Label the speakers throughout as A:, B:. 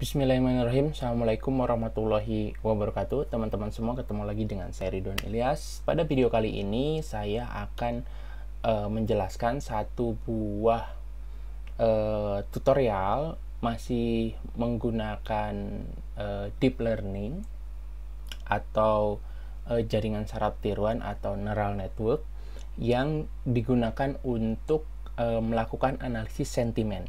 A: Bismillahirrahmanirrahim Assalamualaikum warahmatullahi wabarakatuh Teman-teman semua ketemu lagi dengan saya Ridwan Ilyas Pada video kali ini saya akan uh, menjelaskan satu buah uh, tutorial Masih menggunakan uh, deep learning Atau uh, jaringan saraf tiruan atau neural network Yang digunakan untuk uh, melakukan analisis sentimen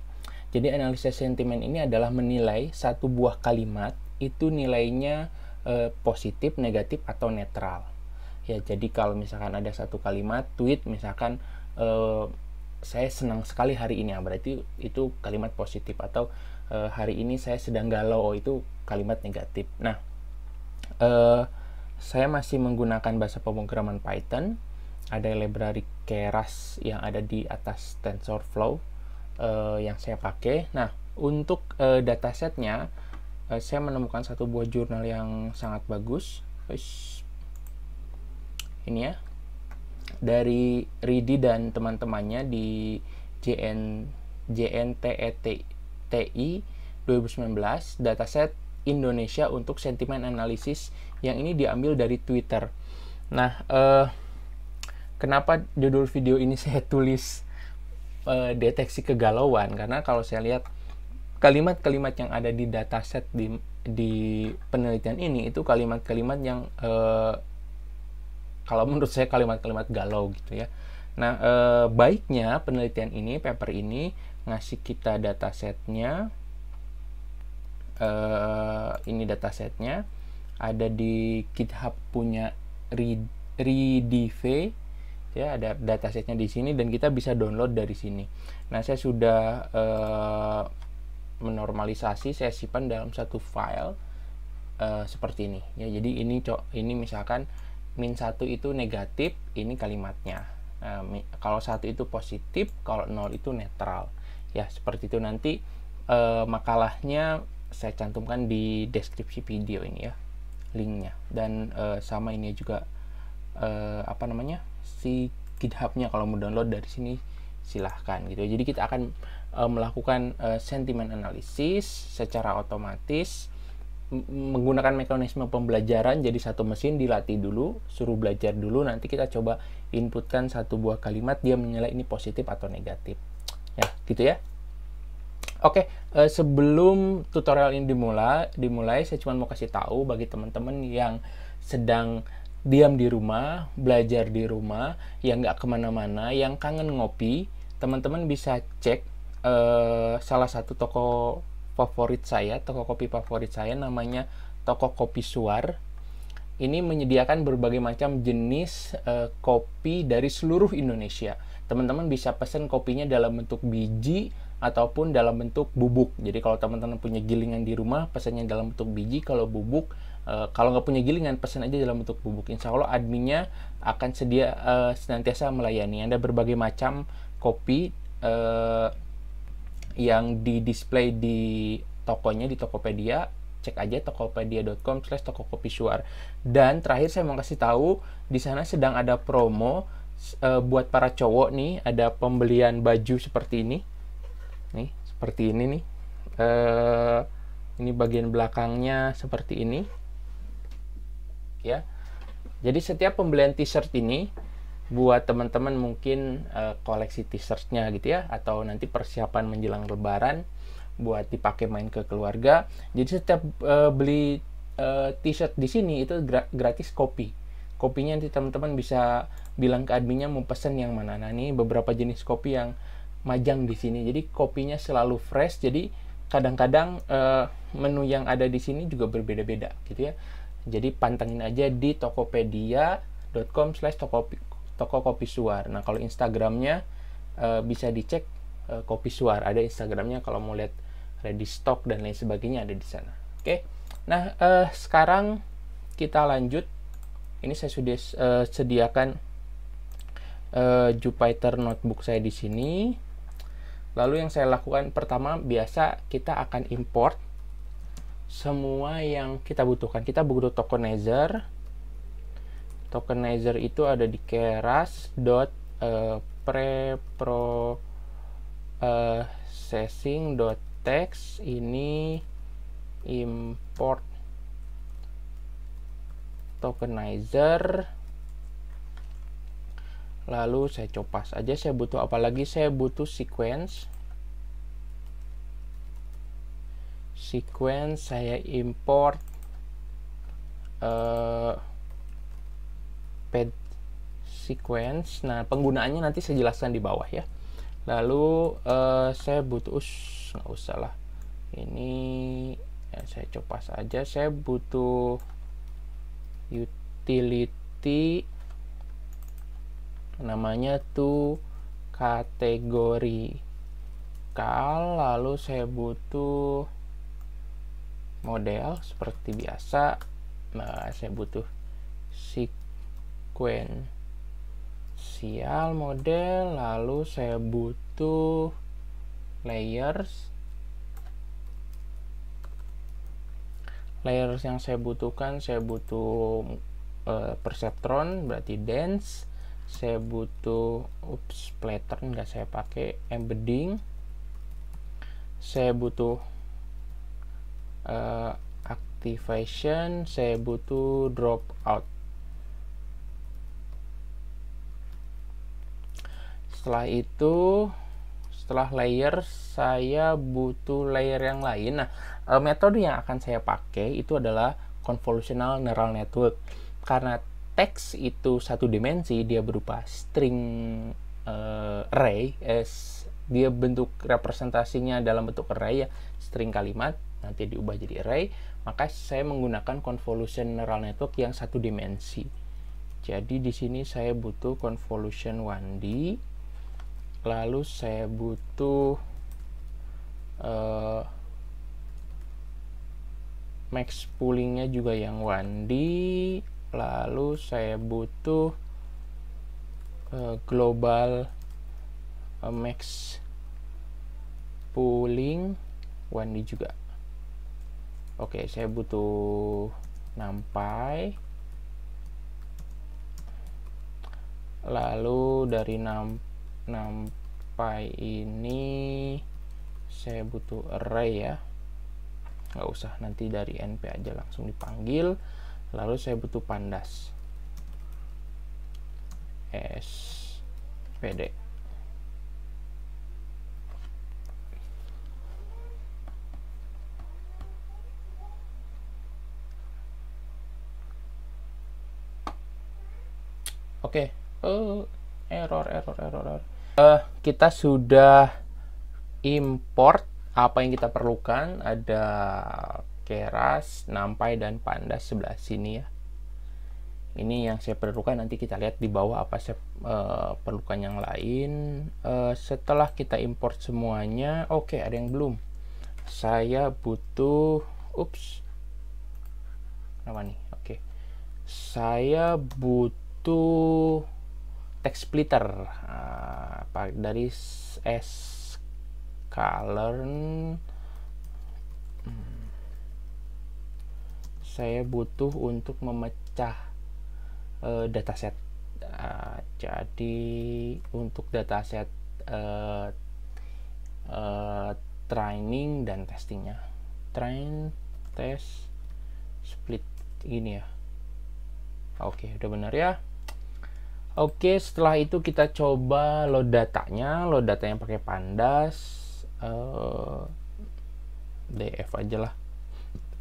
A: jadi analisis sentimen ini adalah menilai satu buah kalimat itu nilainya e, positif, negatif atau netral. Ya, jadi kalau misalkan ada satu kalimat tweet misalkan e, saya senang sekali hari ini, ah, berarti itu kalimat positif atau e, hari ini saya sedang galau, oh, itu kalimat negatif. Nah, e, saya masih menggunakan bahasa pemrograman Python. Ada library Keras yang ada di atas TensorFlow uh, yang saya pakai. Nah, untuk uh, eh, datasetnya, uh, eh, saya menemukan satu buah jurnal yang sangat bagus. Ini ya, dari Ridi dan teman-temannya di JN JNTETI 2019 dataset Indonesia untuk sentimen analisis yang ini diambil dari Twitter. Nah, eh, kenapa judul video ini saya tulis e, deteksi kegalauan karena kalau saya lihat kalimat-kalimat yang ada di dataset di di penelitian ini itu kalimat-kalimat yang e, kalau menurut saya kalimat-kalimat galau gitu ya. Nah, e, baiknya penelitian ini, paper ini ngasih kita datasetnya. E, ini datasetnya ada di GitHub punya Ridive ya ada datasetnya di sini dan kita bisa download dari sini nah saya sudah uh, menormalisasi saya simpan dalam satu file uh, seperti ini ya jadi ini cok ini misalkan min satu itu negatif ini kalimatnya uh, kalau satu itu positif kalau nol itu netral ya seperti itu nanti uh, makalahnya saya cantumkan di deskripsi video ini ya linknya dan uh, sama ini juga apa namanya si GitHubnya kalau mau download dari sini silahkan gitu jadi kita akan uh, melakukan uh, eh, sentimen analisis secara otomatis menggunakan mekanisme pembelajaran jadi satu mesin dilatih dulu suruh belajar dulu nanti kita coba inputkan satu buah kalimat dia menilai ini positif atau negatif ya gitu ya Oke, okay, uh, eh, sebelum tutorial ini dimulai, dimulai saya cuma mau kasih tahu bagi teman-teman yang sedang diam di rumah, belajar di rumah, yang nggak kemana-mana, yang kangen ngopi, teman-teman bisa cek uh, salah satu toko favorit saya, toko kopi favorit saya namanya Toko Kopi Suar. Ini menyediakan berbagai macam jenis uh, kopi dari seluruh Indonesia. Teman-teman bisa pesan kopinya dalam bentuk biji ataupun dalam bentuk bubuk. Jadi kalau teman-teman punya gilingan di rumah, pesannya dalam bentuk biji, kalau bubuk Eh, kalau nggak punya gilingan pesan aja dalam bentuk bubuk insya Allah adminnya akan sedia uh, senantiasa melayani anda berbagai macam kopi uh, yang di display di tokonya di Tokopedia cek aja tokopedia.com slash tokokopisyuar dan terakhir saya mau kasih tahu di sana sedang ada promo e, buat para cowok nih ada pembelian baju seperti ini nih seperti ini nih e, ini bagian belakangnya seperti ini ya. Jadi setiap pembelian t-shirt ini buat teman-teman mungkin uh, koleksi t-shirtnya gitu ya atau nanti persiapan menjelang lebaran buat dipakai main ke keluarga. Jadi setiap uh, beli uh, t-shirt di sini itu gratis kopi. Kopinya nanti teman-teman bisa bilang ke adminnya mau pesen yang mana. Nah, ini beberapa jenis kopi yang majang di sini. Jadi kopinya selalu fresh. Jadi kadang-kadang uh, menu yang ada di sini juga berbeda-beda gitu ya. Jadi pantengin aja di tokopedia.com slash toko kopi suar. Nah kalau Instagramnya e, bisa dicek e, kopi suar. Ada Instagramnya kalau mau lihat ready stock dan lain sebagainya ada di sana. Oke. Nah e, sekarang kita lanjut. Ini saya sudah e, sediakan e, jupiter Notebook saya di sini. Lalu yang saya lakukan pertama biasa kita akan import semua yang kita butuhkan. Kita butuh tokenizer. Tokenizer itu ada di keras dot eh, preprocessing eh, dot text ini import tokenizer lalu saya copas aja saya butuh apalagi saya butuh sequence sequence saya import uh, pad sequence nah penggunaannya nanti saya jelaskan di bawah ya lalu uh, saya butuh us nggak usah lah ini ya, saya coba saja saya butuh utility namanya tuh kategori kal lalu saya butuh model seperti biasa nah, saya butuh sequential model lalu saya butuh layers layers yang saya butuhkan saya butuh uh, perceptron berarti dense saya butuh ups pattern nggak saya pakai embedding saya butuh uh, activation saya butuh drop out setelah itu setelah layer saya butuh layer yang lain nah eh, metode yang akan saya pakai itu adalah convolutional neural network karena teks itu satu dimensi dia berupa string uh, array es dia bentuk representasinya dalam bentuk array ya string kalimat nanti diubah jadi array, maka saya menggunakan convolution neural network yang satu dimensi. Jadi di sini saya butuh convolution 1D, lalu saya butuh uh, max poolingnya juga yang 1D, lalu saya butuh uh, global uh, max pooling 1D juga. Oke, saya butuh nampai. Lalu dari nampai ini saya butuh array ya. Nggak usah, nanti dari np aja langsung dipanggil. Lalu saya butuh pandas. S Oke. Okay. Uh, error, error, error, error. Uh, kita sudah import apa yang kita perlukan ada keras, nampai dan panda sebelah sini ya. Ini yang saya perlukan nanti kita lihat di bawah apa saya uh, perlukan yang lain. Uh, setelah kita import semuanya, oke okay, ada yang belum. Saya butuh, ups, apa nih? Oke, saya butuh itu text splitter uh, dari S color saya butuh untuk memecah uh, dataset uh, jadi untuk dataset uh, uh, training dan testingnya train test split ini ya oke udah benar ya Oke, setelah itu kita coba load datanya, load datanya pakai pandas, uh, eh, df aja lah,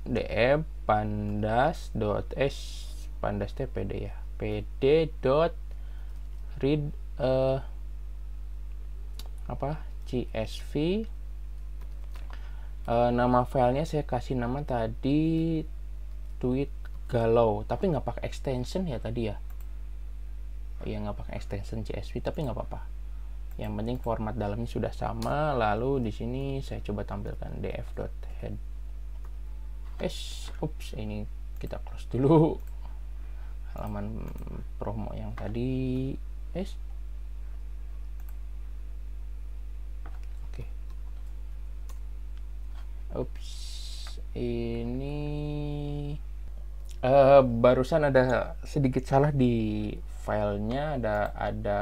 A: df pandas dot s pandas tpd ya, pd dot read uh, apa csv uh, eh, nama filenya saya kasih nama tadi tweet galau tapi nggak pakai extension ya tadi ya ya nggak pakai extension CSV tapi nggak apa-apa yang penting format dalamnya sudah sama lalu di sini saya coba tampilkan df head es ups ini kita close dulu halaman promo yang tadi es oke okay. ups ini uh, barusan ada sedikit salah di filenya ada ada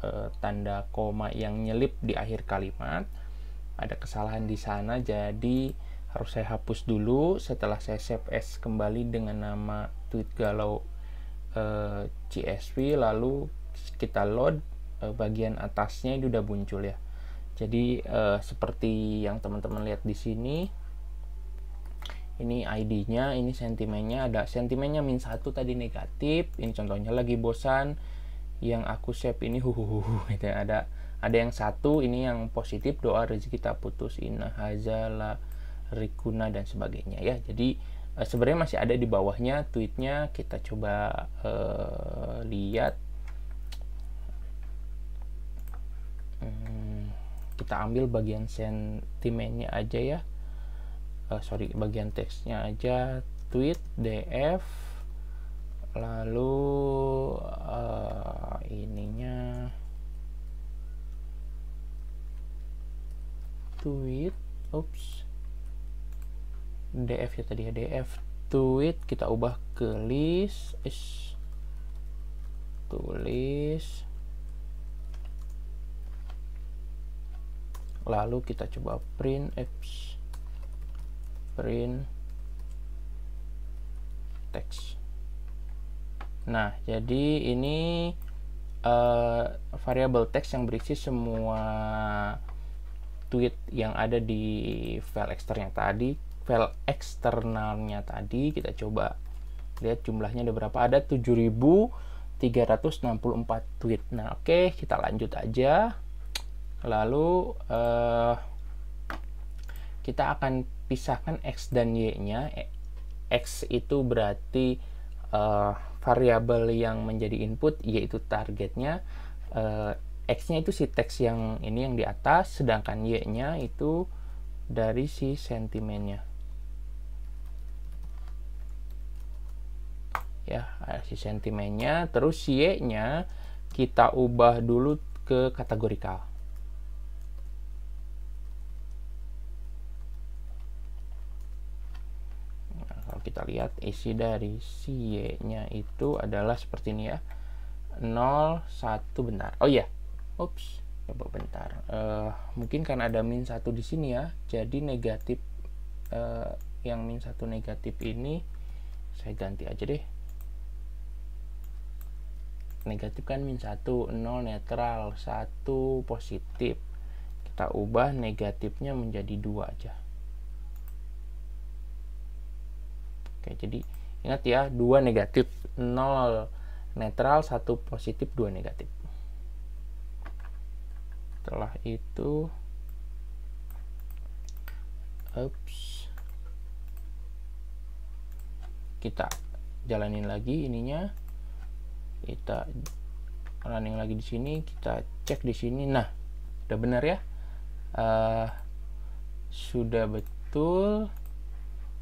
A: e, tanda koma yang nyelip di akhir kalimat ada kesalahan di sana jadi harus saya hapus dulu setelah saya save as kembali dengan nama tweet galau e, eh, CSV lalu kita load e, bagian atasnya itu udah muncul ya jadi e, seperti yang teman-teman lihat di sini ini ID-nya, ini sentimennya, ada sentimennya min satu tadi negatif, ini contohnya lagi bosan, yang aku save ini huhuhu gitu ya. ada ada yang satu ini yang positif doa rezeki tak putus inna hazala rikuna dan sebagainya ya jadi eh, sebenarnya masih ada di bawahnya tweetnya kita coba uh, lihat hmm, kita ambil bagian sentimennya aja ya uh, sorry bagian teksnya aja tweet df lalu uh, ininya tweet oops df ya tadi ya df tweet kita ubah ke list is tulis lalu kita coba print apps print text nah jadi ini uh, eh, variabel text yang berisi semua tweet yang ada di file eksternya tadi file eksternalnya tadi kita coba lihat jumlahnya ada berapa ada 7364 tweet nah oke okay, kita lanjut aja lalu uh, kita akan pisahkan x dan y-nya. Eh, x itu berarti uh, variabel yang menjadi input, y itu targetnya. Uh, eh, X-nya itu si teks yang ini yang di atas, sedangkan Y-nya itu dari si sentimennya. Ya, si sentimennya, terus Y-nya kita ubah dulu ke kategorikal. lihat isi dari si Y nya itu adalah seperti ini ya 0 1 benar oh iya ups coba bentar uh, mungkin karena ada min 1 di sini ya jadi negatif uh, yang min 1 negatif ini saya ganti aja deh negatif kan min 1 0 netral 1 positif kita ubah negatifnya menjadi dua aja Oke, jadi ingat ya, dua negatif, nol netral, satu positif, dua negatif. Setelah itu, ups, kita jalanin lagi ininya, kita running lagi di sini, kita cek di sini. Nah, udah benar ya, uh, sudah betul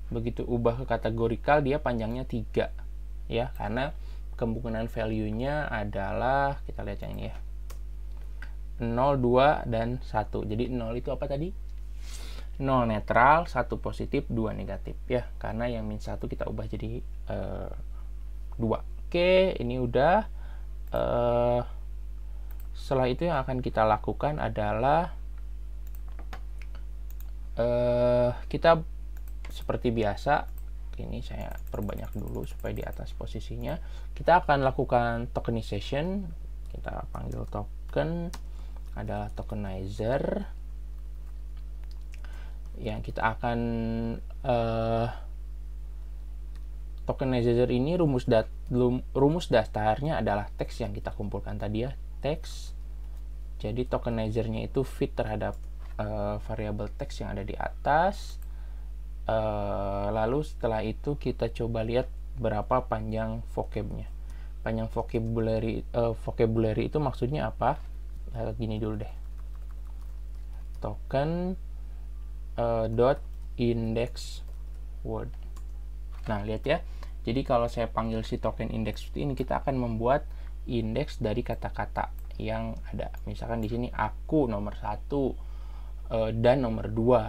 A: begitu ubah ke kategorikal dia panjangnya 3 ya karena kemungkinan value-nya adalah kita lihat yang ini ya 0, 2, dan 1 jadi 0 itu apa tadi? 0 netral, 1 positif, 2 negatif ya karena yang min 1 kita ubah jadi uh, eh, 2 oke ini udah uh, setelah itu yang akan kita lakukan adalah uh, kita seperti biasa ini saya perbanyak dulu supaya di atas posisinya kita akan lakukan tokenization kita panggil token adalah tokenizer yang kita akan uh, tokenizer ini rumus dat rumus dasarnya adalah teks yang kita kumpulkan tadi ya teks jadi tokenizernya itu fit terhadap uh, eh, variabel teks yang ada di atas e, lalu setelah itu kita coba lihat berapa panjang vocabnya. Panjang vocabulary e, vocabulary itu maksudnya apa? Uh, gini dulu deh. Token e, dot index word. Nah lihat ya. Jadi kalau saya panggil si token index ini, kita akan membuat indeks dari kata-kata yang ada. Misalkan di sini aku nomor satu dan nomor dua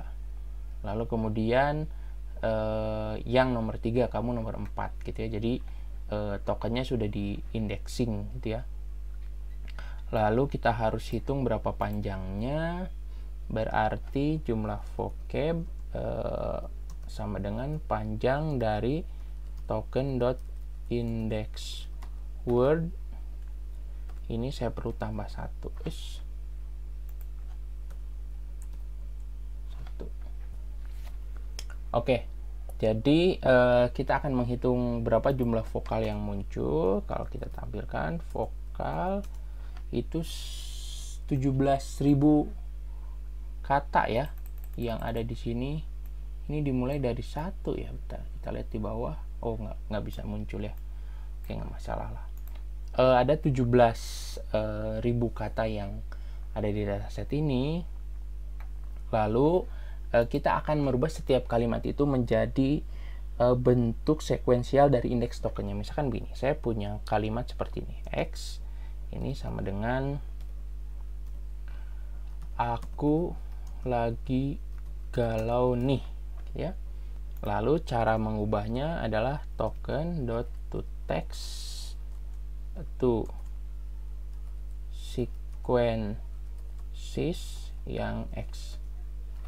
A: lalu kemudian eh, yang nomor tiga kamu nomor empat gitu ya jadi eh, tokennya sudah di indexing gitu ya lalu kita harus hitung berapa panjangnya berarti jumlah vocab eh, sama dengan panjang dari token dot index word ini saya perlu tambah satu Oke, jadi uh, kita akan menghitung berapa jumlah vokal yang muncul. Kalau kita tampilkan vokal itu 17.000 kata ya yang ada di sini. Ini dimulai dari satu ya, bentar. Kita lihat di bawah. Oh, nggak nggak bisa muncul ya. Oke, nggak masalah lah. Uh, ada 17.000 eh, kata yang ada di dataset ini. Lalu Eh, kita akan merubah setiap kalimat itu menjadi eh, bentuk sekuensial dari indeks tokennya. Misalkan begini, saya punya kalimat seperti ini, X ini sama dengan aku lagi galau nih, ya. Lalu cara mengubahnya adalah token dot to text to sequences yang X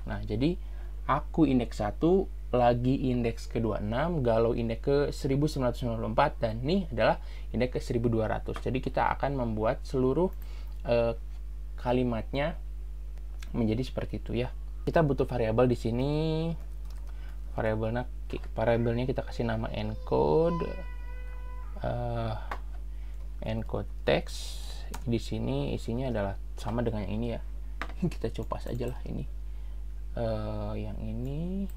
A: Nah, jadi aku indeks 1, lagi indeks ke-26, galau indeks ke 1994, dan ini adalah indeks ke 1200. Jadi kita akan membuat seluruh e, kalimatnya menjadi seperti itu ya. Kita butuh variabel di sini. Variabelnya variabelnya kita kasih nama encode uh, encode text di sini isinya adalah sama dengan yang ini ya. Kita copas aja lah ini uh, yang ini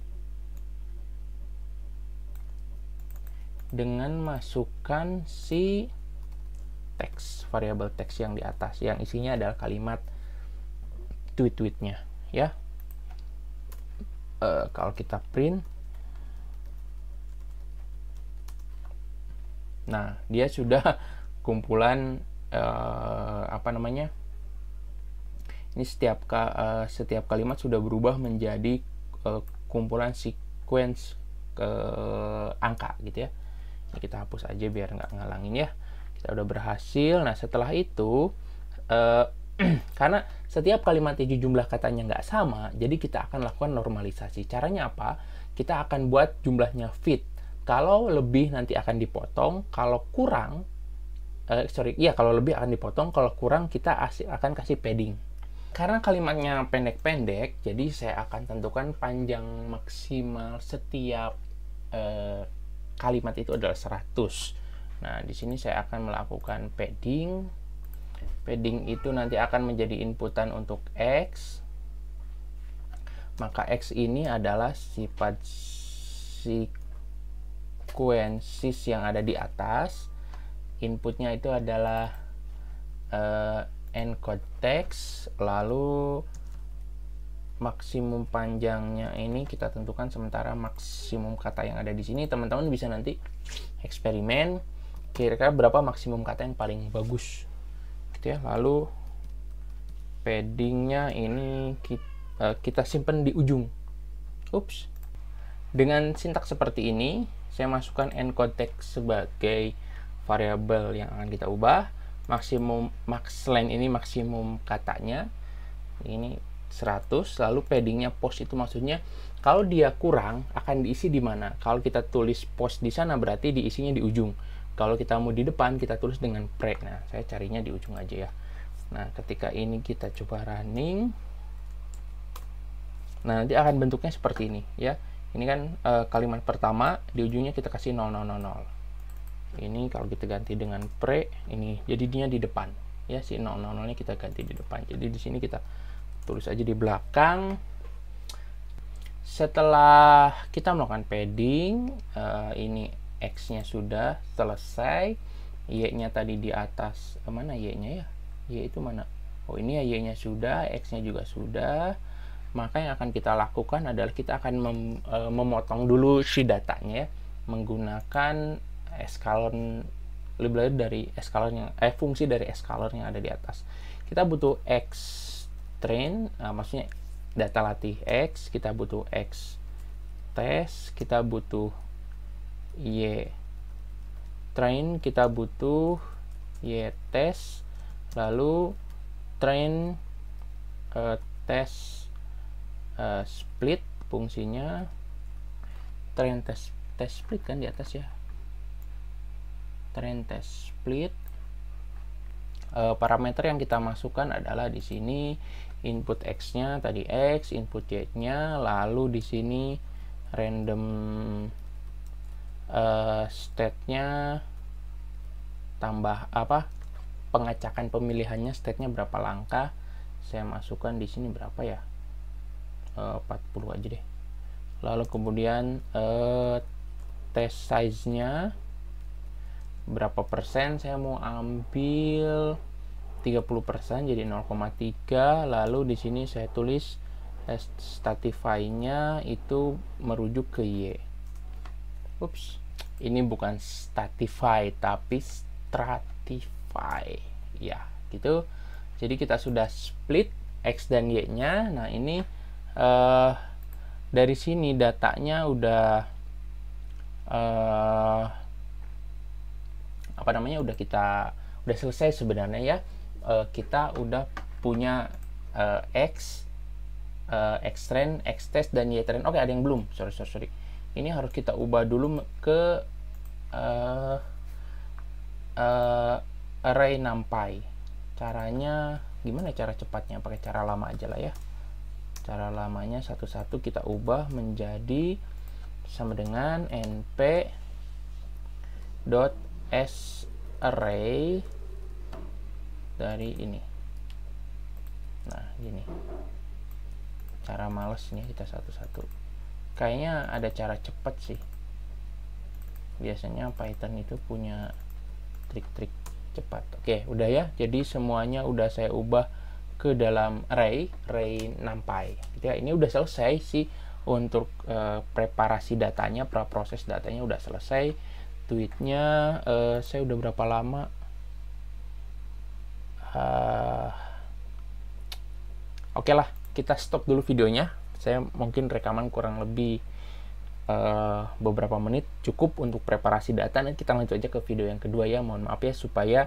A: dengan masukkan si teks variabel teks yang di atas yang isinya adalah kalimat tweet-tweetnya ya uh, kalau kita print nah dia sudah kumpulan uh, apa namanya ini setiap ka, uh, setiap kalimat sudah berubah menjadi uh, kumpulan sequence ke angka gitu ya ini kita hapus aja biar nggak ngalangin ya kita udah berhasil nah setelah itu uh, karena setiap kalimat itu jumlah katanya nggak sama, jadi kita akan lakukan normalisasi. Caranya apa? Kita akan buat jumlahnya fit. Kalau lebih nanti akan dipotong, kalau kurang, eh, sorry, iya kalau lebih akan dipotong, kalau kurang kita akan kasih padding. Karena kalimatnya pendek-pendek, jadi saya akan tentukan panjang maksimal setiap eh, kalimat itu adalah 100. Nah, di sini saya akan melakukan padding. Padding itu nanti akan menjadi inputan untuk X. Maka X ini adalah sifat sequences yang ada di atas. Inputnya itu adalah eh, encode text lalu maksimum panjangnya ini kita tentukan sementara maksimum kata yang ada di sini teman-teman bisa nanti eksperimen kira-kira berapa maksimum kata yang paling bagus gitu ya lalu paddingnya ini eh, kita, kita simpan di ujung ups dengan sintak seperti ini saya masukkan encode text sebagai variabel yang akan kita ubah maksimum max line ini maksimum katanya ini 100 lalu paddingnya post itu maksudnya kalau dia kurang akan diisi di mana kalau kita tulis post di sana berarti diisinya di ujung kalau kita mau di depan kita tulis dengan pre nah saya carinya di ujung aja ya nah ketika ini kita coba running nah nanti akan bentuknya seperti ini ya ini kan e, kalimat pertama di ujungnya kita kasih 0000 ini kalau kita ganti dengan pre ini jadi dia di depan ya si 000 nya kita ganti di depan jadi di sini kita tulis aja di belakang setelah kita melakukan padding uh, ini x nya sudah selesai y nya tadi di atas uh, mana y nya ya y itu mana oh ini ya y nya sudah x nya juga sudah maka yang akan kita lakukan adalah kita akan mem, e, memotong dulu si datanya ya menggunakan eskalon lebih dari dari eskalon yang eh fungsi dari eskalon yang ada di atas. Kita butuh x train, uh, nah, maksudnya data latih x, kita butuh x test, kita butuh y train, kita butuh y test, lalu train uh, test uh, split fungsinya train test test split kan di atas ya trend test split eh, parameter yang kita masukkan adalah di sini input x nya tadi x input y nya lalu di sini random uh, state-nya tambah apa pengacakan pemilihannya state-nya berapa langkah saya masukkan di sini berapa ya eh, uh, 40 aja deh lalu kemudian uh, test size-nya berapa persen saya mau ambil 30 persen jadi 0,3 lalu di sini saya tulis eh, statify-nya itu merujuk ke Y ups ini bukan statify tapi stratify ya gitu jadi kita sudah split X dan Y nya nah ini eh, dari sini datanya udah eh, apa namanya udah kita udah selesai sebenarnya ya e, kita udah punya e, x e, x trend x test dan y trend oke ada yang belum sorry sorry sorry ini harus kita ubah dulu ke e, e, array numpy caranya gimana ya cara cepatnya pakai cara lama aja lah ya cara lamanya satu-satu kita ubah menjadi sama dengan np dot s array dari ini nah gini cara malesnya kita satu-satu kayaknya ada cara cepat sih biasanya Python itu punya trik-trik cepat oke udah ya jadi semuanya udah saya ubah ke dalam array array numpy gitu ya ini udah selesai sih untuk e, preparasi datanya pra-proses datanya udah selesai tweetnya uh, saya udah berapa lama uh, oke okay lah kita stop dulu videonya saya mungkin rekaman kurang lebih uh, beberapa menit cukup untuk preparasi data nanti kita lanjut aja ke video yang kedua ya mohon maaf ya supaya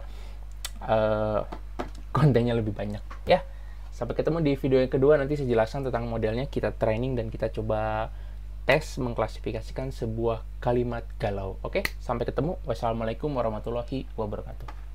A: uh, kontennya lebih banyak ya sampai ketemu di video yang kedua nanti sejelasan tentang modelnya kita training dan kita coba tes mengklasifikasikan sebuah kalimat galau. Oke, sampai ketemu. Wassalamualaikum warahmatullahi wabarakatuh.